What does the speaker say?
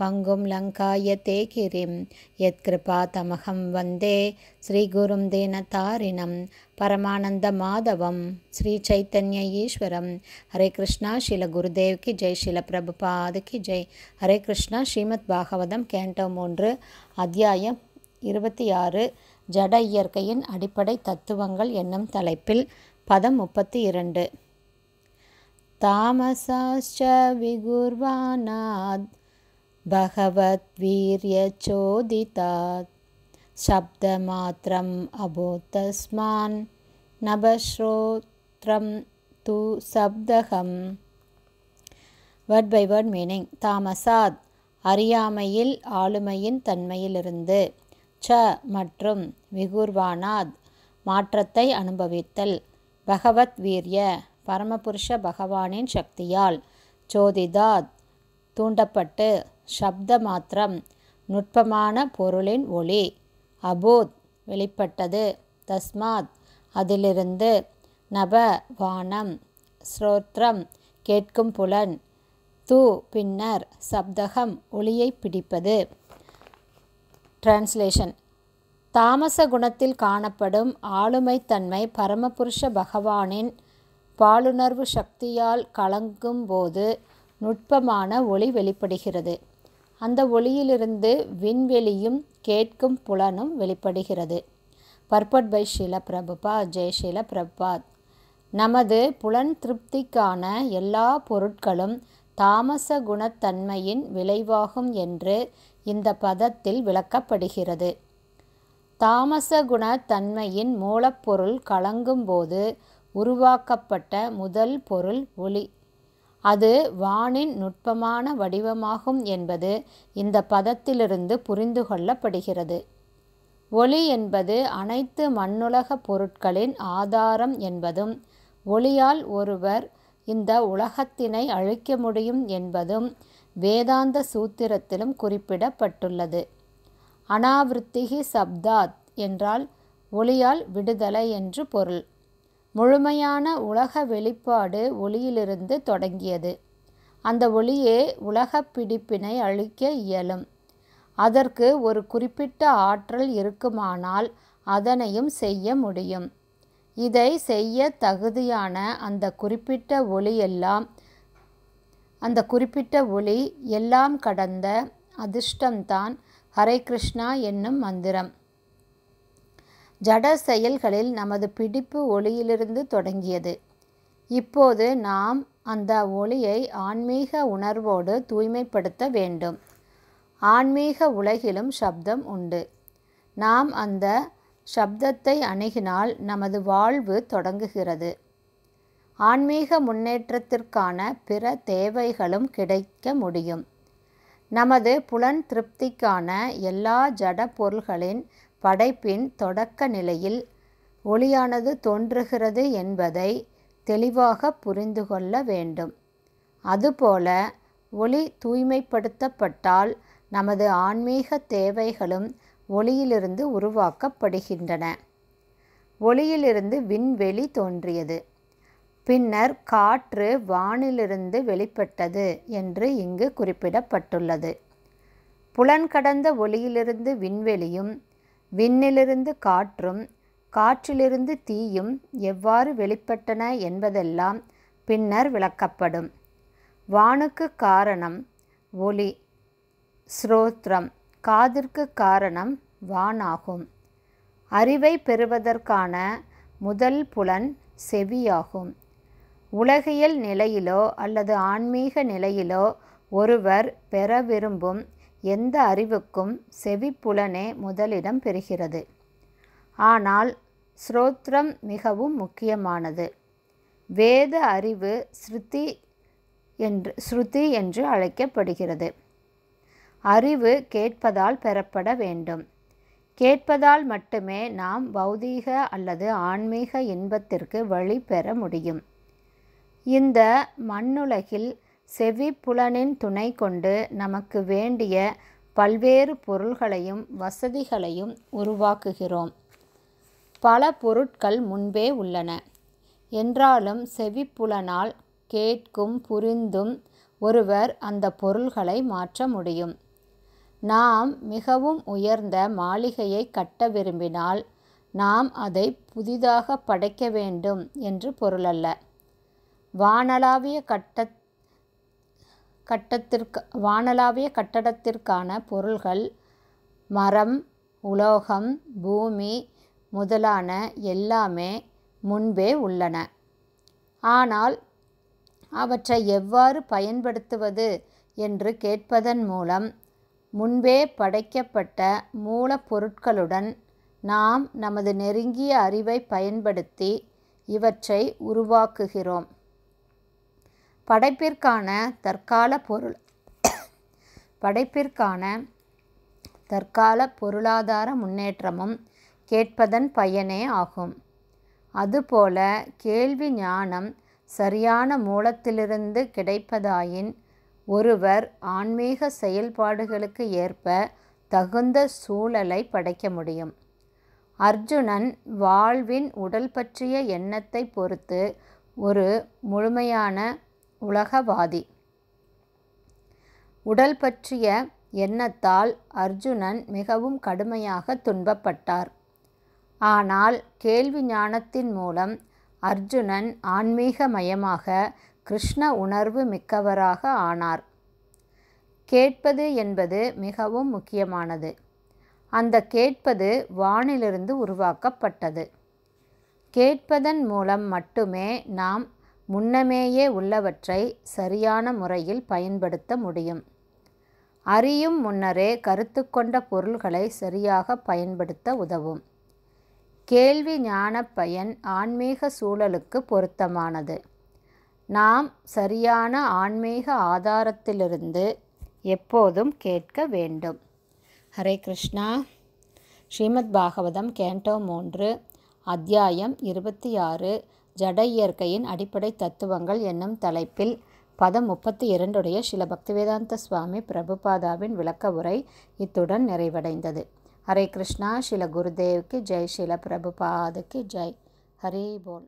பங்கும் லங்காய தேகிரிம் கிரிம் யத்கிருபா தமகம் வந்தே ஸ்ரீகுரும் தீனதாரிணம் பரமானந்த மாதவம் ஸ்ரீ சைத்தன்ய ஈஸ்வரம் ஹரே கிருஷ்ணா ஷீல குருதேவ் கி ஜெய் ஷீல பிரபுபாது கி ஜெய் ஹரே கிருஷ்ணா ஸ்ரீமத் பாகவதம் கேண்டோ மூன்று அத்தியாயம் இருபத்தி ஆறு ஜட இயற்கையின் அடிப்படை தத்துவங்கள் என்னும் தலைப்பில் பதம் முப்பத்தி இரண்டு தாமசாஸ்ச விகுர்வானாத் பகவத் சப்த மாத்திரம் अबोधस्मान् நபஸ்ரோத்ரம் து சப்தகம் வேர்ட் பை வேர்ட் மீனிங் தாமசாத் அறியாமையில் ஆளுமையின் தன்மையிலிருந்து ச மற்றும் விகுர்வானாத் மாற்றத்தை அனுபவித்தல் பகவத் வீரிய பரமபுருஷ பகவானின் சக்தியால் ஜோதிதாத் தூண்டப்பட்டு சப்த மாத்திரம் நுட்பமான பொருளின் ஒளி அபோத் வெளிப்பட்டது தஸ்மாத் அதிலிருந்து நப வானம் ஸ்ரோத்ரம் கேட்கும் புலன் தூ பின்னர் சப்தகம் ஒளியை பிடிப்பது டிரான்ஸ்லேஷன் தாமச குணத்தில் காணப்படும் ஆளுமைத்தன்மை பரமபுருஷ பகவானின் பாலுணர்வு சக்தியால் கலங்கும்போது நுட்பமான ஒளி வெளிப்படுகிறது அந்த ஒளியிலிருந்து விண்வெளியும் கேட்கும் புலனும் வெளிப்படுகிறது பர்பட் பை ஷீல பிரபுபா ஜெயஷீல பிரபாத் நமது புலன் திருப்திக்கான எல்லா பொருட்களும் தாமச குணத்தன்மையின் விளைவாகும் என்று இந்த பதத்தில் விளக்கப்படுகிறது தாமச குணத்தன்மையின் மூலப்பொருள் கலங்கும்போது உருவாக்கப்பட்ட முதல் பொருள் ஒளி அது வானின் நுட்பமான வடிவமாகும் என்பது இந்த பதத்திலிருந்து புரிந்து கொள்ளப்படுகிறது ஒளி என்பது அனைத்து மண்ணுலக பொருட்களின் ஆதாரம் என்பதும் ஒளியால் ஒருவர் இந்த உலகத்தினை அழிக்க முடியும் என்பதும் வேதாந்த சூத்திரத்திலும் குறிப்பிடப்பட்டுள்ளது அனாவிருத்திகி சப்தாத் என்றால் ஒளியால் விடுதலை என்று பொருள் முழுமையான உலக வெளிப்பாடு ஒளியிலிருந்து தொடங்கியது அந்த ஒளியே உலக பிடிப்பினை அழிக்க இயலும் அதற்கு ஒரு குறிப்பிட்ட ஆற்றல் இருக்குமானால் அதனையும் செய்ய முடியும் இதை செய்ய தகுதியான அந்த குறிப்பிட்ட ஒளி எல்லாம் அந்த குறிப்பிட்ட ஒளி எல்லாம் கடந்த அதிர்ஷ்டம்தான் ஹரே கிருஷ்ணா என்னும் மந்திரம் ஜட செயல்களில் நமது பிடிப்பு ஒளியிலிருந்து தொடங்கியது இப்போது நாம் அந்த ஒளியை ஆன்மீக உணர்வோடு தூய்மைப்படுத்த வேண்டும் ஆன்மீக உலகிலும் சப்தம் உண்டு நாம் அந்த சப்தத்தை அணுகினால் நமது வாழ்வு தொடங்குகிறது ஆன்மீக முன்னேற்றத்திற்கான பிற தேவைகளும் கிடைக்க முடியும் நமது புலன் திருப்திக்கான எல்லா ஜட பொருள்களின் படைப்பின் தொடக்க நிலையில் ஒளியானது தோன்றுகிறது என்பதை தெளிவாக புரிந்து கொள்ள வேண்டும் அதுபோல ஒளி தூய்மைப்படுத்தப்பட்டால் நமது ஆன்மீக தேவைகளும் ஒளியிலிருந்து உருவாக்கப்படுகின்றன ஒளியிலிருந்து விண்வெளி தோன்றியது பின்னர் காற்று வானிலிருந்து வெளிப்பட்டது என்று இங்கு குறிப்பிடப்பட்டுள்ளது புலன்கடந்த ஒளியிலிருந்து விண்வெளியும் விண்ணிலிருந்து காற்றும் காற்றிலிருந்து தீயும் எவ்வாறு வெளிப்பட்டன என்பதெல்லாம் பின்னர் விளக்கப்படும் வானுக்கு காரணம் ஒளி ஸ்ரோத்ரம் காதிற்கு காரணம் வானாகும் அறிவை பெறுவதற்கான முதல் புலன் செவியாகும் உலகியல் நிலையிலோ அல்லது ஆன்மீக நிலையிலோ ஒருவர் பெற விரும்பும் எந்த அறிவுக்கும் செவிப்புலனே முதலிடம் பெறுகிறது ஆனால் ஸ்ரோத்ரம் மிகவும் முக்கியமானது வேத அறிவு ஸ்ருதி என்று ஸ்ருதி என்று அழைக்கப்படுகிறது அறிவு கேட்பதால் பெறப்பட வேண்டும் கேட்பதால் மட்டுமே நாம் பௌதீக அல்லது ஆன்மீக இன்பத்திற்கு வழி பெற முடியும் இந்த மண்ணுலகில் செவி புலனின் துணை கொண்டு நமக்கு வேண்டிய பல்வேறு பொருள்களையும் வசதிகளையும் உருவாக்குகிறோம் பல பொருட்கள் முன்பே உள்ளன என்றாலும் செவிப்புலனால் கேட்கும் புரிந்தும் ஒருவர் அந்த பொருள்களை மாற்ற முடியும் நாம் மிகவும் உயர்ந்த மாளிகையை கட்ட விரும்பினால் நாம் அதை புதிதாக படைக்க வேண்டும் என்று பொருளல்ல வானளாவிய கட்ட கட்டத்திற்கு வானளாவிய கட்டடத்திற்கான பொருள்கள் மரம் உலோகம் பூமி முதலான எல்லாமே முன்பே உள்ளன ஆனால் அவற்றை எவ்வாறு பயன்படுத்துவது என்று கேட்பதன் மூலம் முன்பே படைக்கப்பட்ட மூலப்பொருட்களுடன் நாம் நமது நெருங்கிய அறிவை பயன்படுத்தி இவற்றை உருவாக்குகிறோம் படைப்பிற்கான தற்கால பொருள் படைப்பிற்கான தற்கால பொருளாதார முன்னேற்றமும் கேட்பதன் பயனே ஆகும் அதுபோல கேள்வி ஞானம் சரியான மூலத்திலிருந்து கிடைப்பதாயின் ஒருவர் ஆன்மீக செயல்பாடுகளுக்கு ஏற்ப தகுந்த சூழலை படைக்க முடியும் அர்ஜுனன் வாழ்வின் உடல் பற்றிய எண்ணத்தை பொறுத்து ஒரு முழுமையான உலகவாதி உடல் பற்றிய எண்ணத்தால் அர்ஜுனன் மிகவும் கடுமையாக துன்பப்பட்டார் ஆனால் கேள்வி ஞானத்தின் மூலம் அர்ஜுனன் ஆன்மீகமயமாக கிருஷ்ண உணர்வு மிக்கவராக ஆனார் கேட்பது என்பது மிகவும் முக்கியமானது அந்த கேட்பது வானிலிருந்து உருவாக்கப்பட்டது கேட்பதன் மூலம் மட்டுமே நாம் முன்னமேயே உள்ளவற்றை சரியான முறையில் பயன்படுத்த முடியும் அறியும் முன்னரே கருத்து கொண்ட பொருள்களை சரியாக பயன்படுத்த உதவும் கேள்வி ஞான பயன் ஆன்மீக சூழலுக்கு பொருத்தமானது நாம் சரியான ஆன்மீக ஆதாரத்திலிருந்து எப்போதும் கேட்க வேண்டும் ஹரே கிருஷ்ணா ஸ்ரீமத் பாகவதம் கேண்டோ மூன்று அத்தியாயம் இருபத்தி ஆறு ஜட இயற்கையின் அடிப்படை தத்துவங்கள் என்னும் தலைப்பில் பதம் முப்பத்தி இரண்டுடைய சில பக்திவேதாந்த சுவாமி பிரபுபாதாவின் விளக்க உரை இத்துடன் நிறைவடைந்தது ஹரே கிருஷ்ணா சில குருதேவுக்கு ஜெய் சில பிரபுபாதுக்கு ஜெய் ஹரி போல்